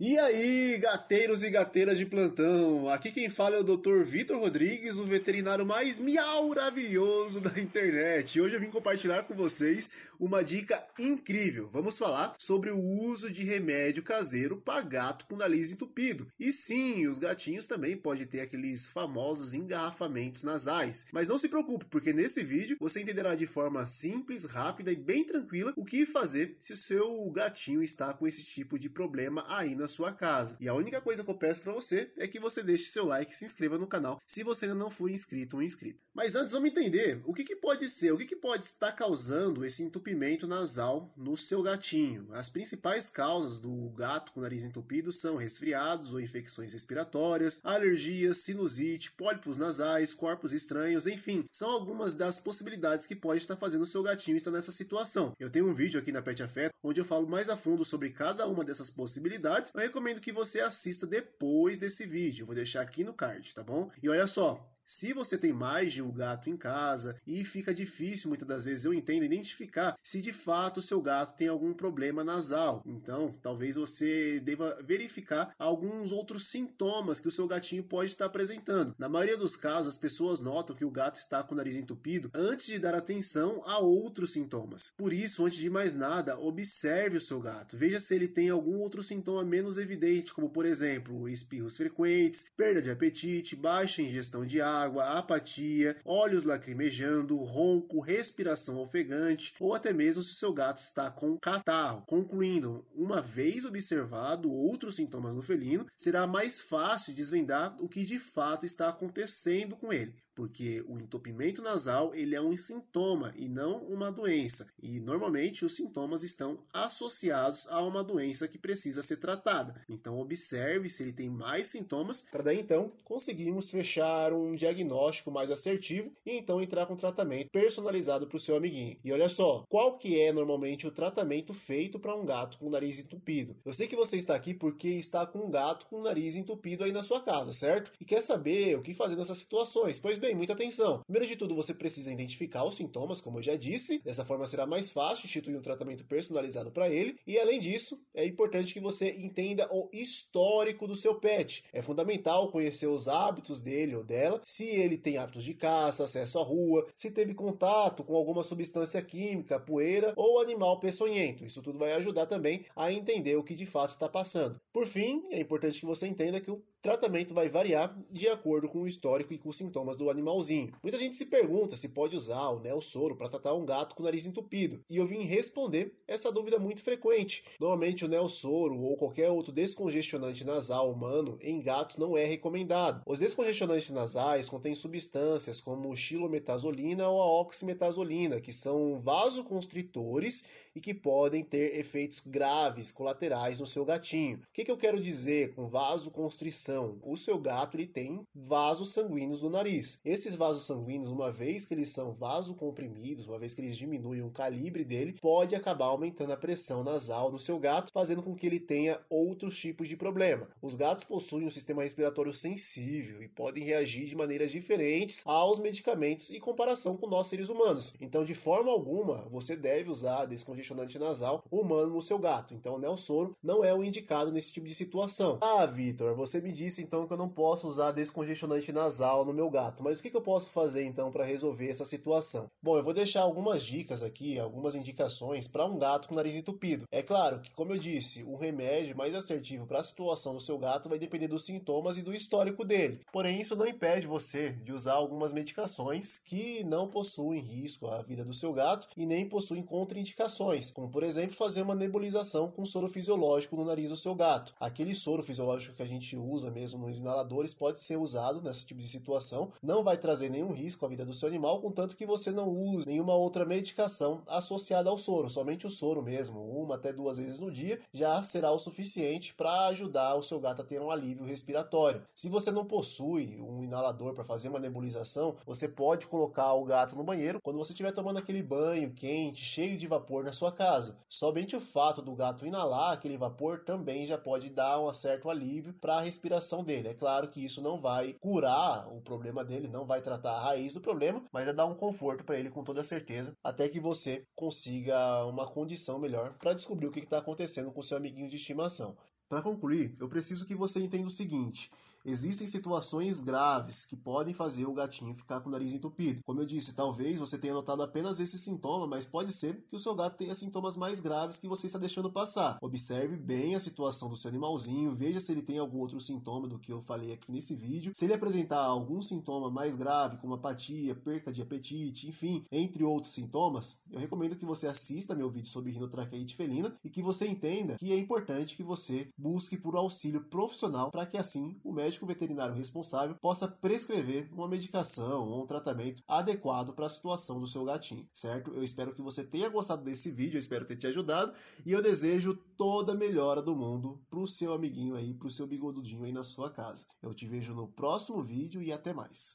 E aí, gateiros e gateiras de plantão! Aqui quem fala é o Dr. Vitor Rodrigues, o veterinário mais miaubravilhoso da internet. E hoje eu vim compartilhar com vocês uma dica incrível. Vamos falar sobre o uso de remédio caseiro para gato com nariz entupido. E sim, os gatinhos também podem ter aqueles famosos engarrafamentos nasais. Mas não se preocupe, porque nesse vídeo você entenderá de forma simples, rápida e bem tranquila o que fazer se o seu gatinho está com esse tipo de problema aí na sua casa. E a única coisa que eu peço para você é que você deixe seu like e se inscreva no canal se você ainda não for inscrito ou inscrita. Mas antes vamos entender o que, que pode ser, o que, que pode estar causando esse entupimento nasal no seu gatinho. As principais causas do gato com nariz entupido são resfriados ou infecções respiratórias, alergias, sinusite, pólipos nasais, corpos estranhos, enfim, são algumas das possibilidades que pode estar fazendo o seu gatinho estar nessa situação. Eu tenho um vídeo aqui na Pet Afeto onde eu falo mais a fundo sobre cada uma dessas possibilidades eu recomendo que você assista depois desse vídeo. Vou deixar aqui no card, tá bom? E olha só, se você tem mais de um gato em casa e fica difícil, muitas das vezes eu entendo, identificar se de fato o seu gato tem algum problema nasal. Então, talvez você deva verificar alguns outros sintomas que o seu gatinho pode estar apresentando. Na maioria dos casos, as pessoas notam que o gato está com o nariz entupido antes de dar atenção a outros sintomas. Por isso, antes de mais nada, observe o seu gato. Veja se ele tem algum outro sintoma menos evidente, como por exemplo, espirros frequentes, perda de apetite, baixa ingestão de água água, apatia, olhos lacrimejando, ronco, respiração ofegante ou até mesmo se seu gato está com catarro. Concluindo, uma vez observado outros sintomas no felino, será mais fácil desvendar o que de fato está acontecendo com ele porque o entupimento nasal ele é um sintoma e não uma doença. E normalmente os sintomas estão associados a uma doença que precisa ser tratada. Então observe se ele tem mais sintomas para daí então conseguirmos fechar um diagnóstico mais assertivo e então entrar com um tratamento personalizado para o seu amiguinho. E olha só, qual que é normalmente o tratamento feito para um gato com o nariz entupido? Eu sei que você está aqui porque está com um gato com o nariz entupido aí na sua casa, certo? E quer saber o que fazer nessas situações. Pois bem, muita atenção. Primeiro de tudo, você precisa identificar os sintomas, como eu já disse. Dessa forma será mais fácil instituir um tratamento personalizado para ele. E além disso, é importante que você entenda o histórico do seu pet. É fundamental conhecer os hábitos dele ou dela, se ele tem hábitos de caça, acesso à rua, se teve contato com alguma substância química, poeira ou animal peçonhento. Isso tudo vai ajudar também a entender o que de fato está passando. Por fim, é importante que você entenda que o tratamento vai variar de acordo com o histórico e com os sintomas do animalzinho. Muita gente se pergunta se pode usar o neo-soro para tratar um gato com o nariz entupido, e eu vim responder essa dúvida muito frequente. Normalmente o neo-soro ou qualquer outro descongestionante nasal humano em gatos não é recomendado. Os descongestionantes nasais contêm substâncias como xilometazolina ou a oximetazolina, que são vasoconstritores e que podem ter efeitos graves colaterais no seu gatinho. O que, que eu quero dizer com vasoconstrição? O seu gato ele tem vasos sanguíneos no nariz. Esses vasos sanguíneos, uma vez que eles são vasocomprimidos, uma vez que eles diminuem o calibre dele, pode acabar aumentando a pressão nasal no seu gato, fazendo com que ele tenha outros tipos de problema. Os gatos possuem um sistema respiratório sensível e podem reagir de maneiras diferentes aos medicamentos em comparação com nós seres humanos. Então, de forma alguma, você deve usar descongestionante congestionante nasal humano no seu gato. Então, né, o Nelsoro não é o indicado nesse tipo de situação. Ah, Vitor, você me disse então que eu não posso usar descongestionante nasal no meu gato, mas o que, que eu posso fazer então para resolver essa situação? Bom, eu vou deixar algumas dicas aqui, algumas indicações para um gato com nariz entupido. É claro que, como eu disse, o remédio mais assertivo para a situação do seu gato vai depender dos sintomas e do histórico dele. Porém, isso não impede você de usar algumas medicações que não possuem risco à vida do seu gato e nem possuem contraindicações como por exemplo fazer uma nebulização com soro fisiológico no nariz do seu gato. Aquele soro fisiológico que a gente usa mesmo nos inaladores pode ser usado nesse tipo de situação, não vai trazer nenhum risco à vida do seu animal, contanto que você não use nenhuma outra medicação associada ao soro, somente o soro mesmo, uma até duas vezes no dia, já será o suficiente para ajudar o seu gato a ter um alívio respiratório. Se você não possui um inalador para fazer uma nebulização, você pode colocar o gato no banheiro quando você estiver tomando aquele banho quente, cheio de vapor na sua casa. Somente o fato do gato inalar aquele vapor também já pode dar um certo alívio para a respiração dele. É claro que isso não vai curar o problema dele, não vai tratar a raiz do problema, mas é dar um conforto para ele com toda certeza, até que você consiga uma condição melhor para descobrir o que está acontecendo com seu amiguinho de estimação. Para concluir, eu preciso que você entenda o seguinte: Existem situações graves que podem fazer o gatinho ficar com o nariz entupido. Como eu disse, talvez você tenha notado apenas esse sintoma, mas pode ser que o seu gato tenha sintomas mais graves que você está deixando passar. Observe bem a situação do seu animalzinho, veja se ele tem algum outro sintoma do que eu falei aqui nesse vídeo. Se ele apresentar algum sintoma mais grave, como apatia, perca de apetite, enfim, entre outros sintomas, eu recomendo que você assista meu vídeo sobre rinotraqueite felina e que você entenda que é importante que você busque por auxílio profissional para que assim o médico médico veterinário responsável possa prescrever uma medicação ou um tratamento adequado para a situação do seu gatinho, certo? Eu espero que você tenha gostado desse vídeo, eu espero ter te ajudado e eu desejo toda a melhora do mundo para o seu amiguinho aí, para o seu bigodudinho aí na sua casa. Eu te vejo no próximo vídeo e até mais.